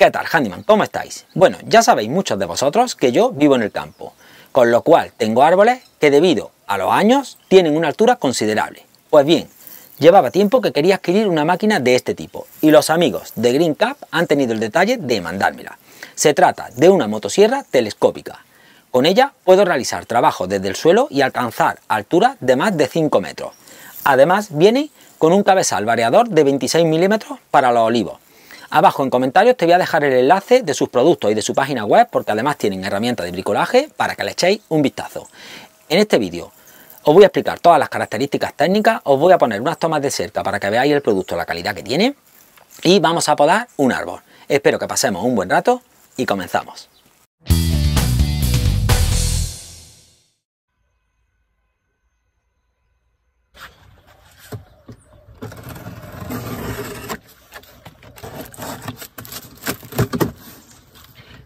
¿Qué tal, Handyman? ¿Cómo estáis? Bueno, ya sabéis muchos de vosotros que yo vivo en el campo, con lo cual tengo árboles que debido a los años tienen una altura considerable. Pues bien, llevaba tiempo que quería adquirir una máquina de este tipo y los amigos de Green Cap han tenido el detalle de mandármela. Se trata de una motosierra telescópica. Con ella puedo realizar trabajo desde el suelo y alcanzar alturas de más de 5 metros. Además viene con un cabezal variador de 26 milímetros para los olivos Abajo en comentarios te voy a dejar el enlace de sus productos y de su página web porque además tienen herramientas de bricolaje para que le echéis un vistazo. En este vídeo os voy a explicar todas las características técnicas, os voy a poner unas tomas de cerca para que veáis el producto, la calidad que tiene y vamos a podar un árbol. Espero que pasemos un buen rato y comenzamos.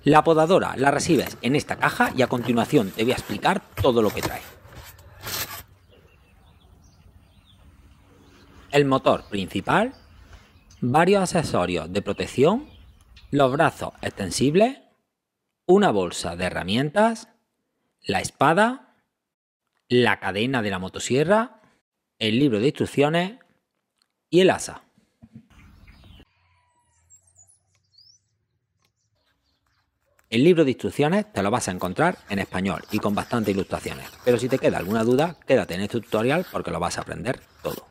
La podadora la recibes en esta caja y a continuación te voy a explicar todo lo que trae. El motor principal, varios accesorios de protección, los brazos extensibles, una bolsa de herramientas, la espada, la cadena de la motosierra, el libro de instrucciones y el asa. El libro de instrucciones te lo vas a encontrar en español y con bastantes ilustraciones, pero si te queda alguna duda, quédate en este tutorial porque lo vas a aprender todo.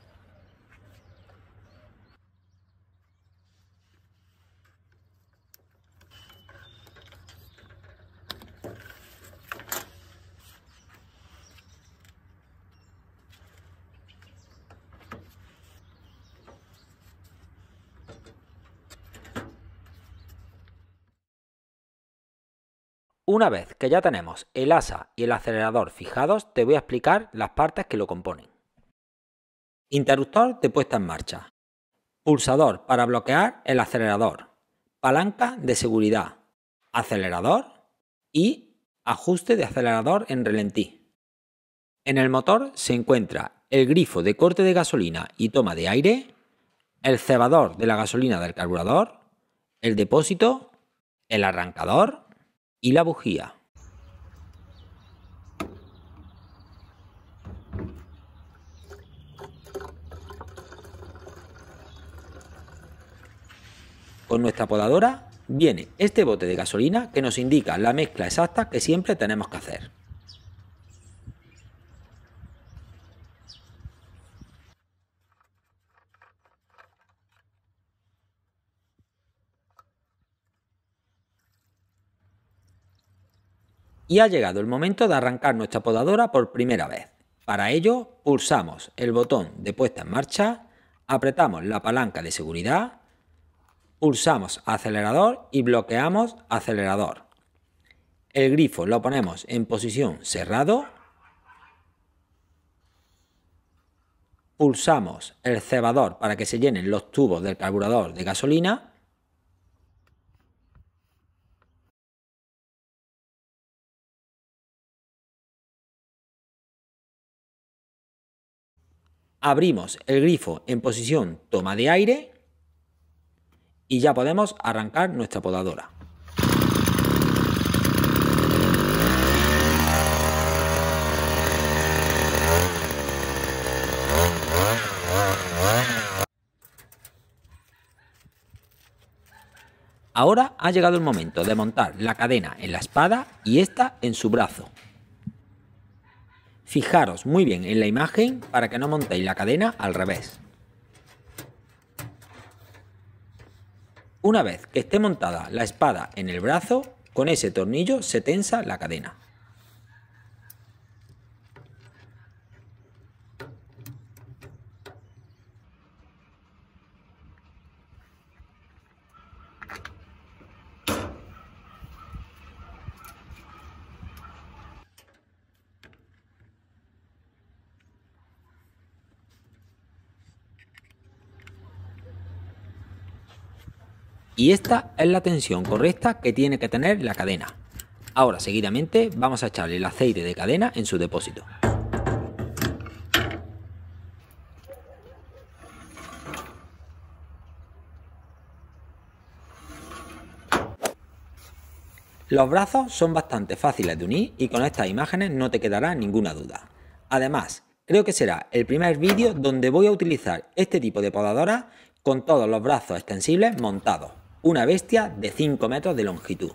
Una vez que ya tenemos el asa y el acelerador fijados, te voy a explicar las partes que lo componen. Interruptor de puesta en marcha. Pulsador para bloquear el acelerador. Palanca de seguridad. Acelerador y ajuste de acelerador en relentí. En el motor se encuentra el grifo de corte de gasolina y toma de aire, el cebador de la gasolina del carburador, el depósito, el arrancador, y la bujía. Con nuestra podadora viene este bote de gasolina que nos indica la mezcla exacta que siempre tenemos que hacer. Y ha llegado el momento de arrancar nuestra podadora por primera vez. Para ello, pulsamos el botón de puesta en marcha, apretamos la palanca de seguridad, pulsamos acelerador y bloqueamos acelerador. El grifo lo ponemos en posición cerrado. Pulsamos el cebador para que se llenen los tubos del carburador de gasolina abrimos el grifo en posición toma de aire y ya podemos arrancar nuestra podadora. Ahora ha llegado el momento de montar la cadena en la espada y esta en su brazo. Fijaros muy bien en la imagen para que no montéis la cadena al revés. Una vez que esté montada la espada en el brazo, con ese tornillo se tensa la cadena. Y esta es la tensión correcta que tiene que tener la cadena. Ahora seguidamente vamos a echarle el aceite de cadena en su depósito. Los brazos son bastante fáciles de unir y con estas imágenes no te quedará ninguna duda. Además, creo que será el primer vídeo donde voy a utilizar este tipo de podadora con todos los brazos extensibles montados una bestia de 5 metros de longitud.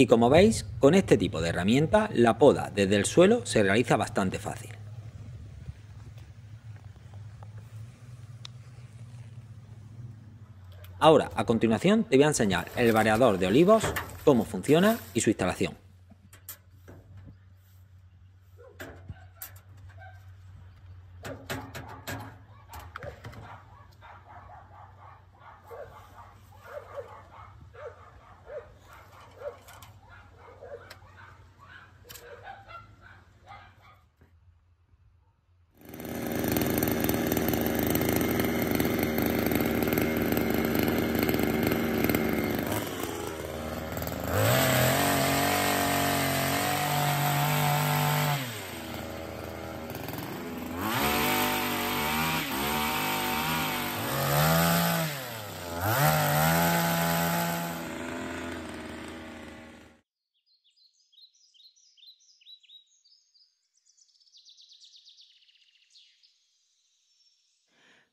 Y como veis, con este tipo de herramienta la poda desde el suelo se realiza bastante fácil. Ahora, a continuación, te voy a enseñar el variador de olivos, cómo funciona y su instalación.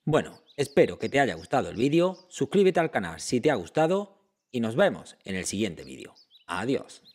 Bueno, espero que te haya gustado el vídeo, suscríbete al canal si te ha gustado y nos vemos en el siguiente vídeo. Adiós.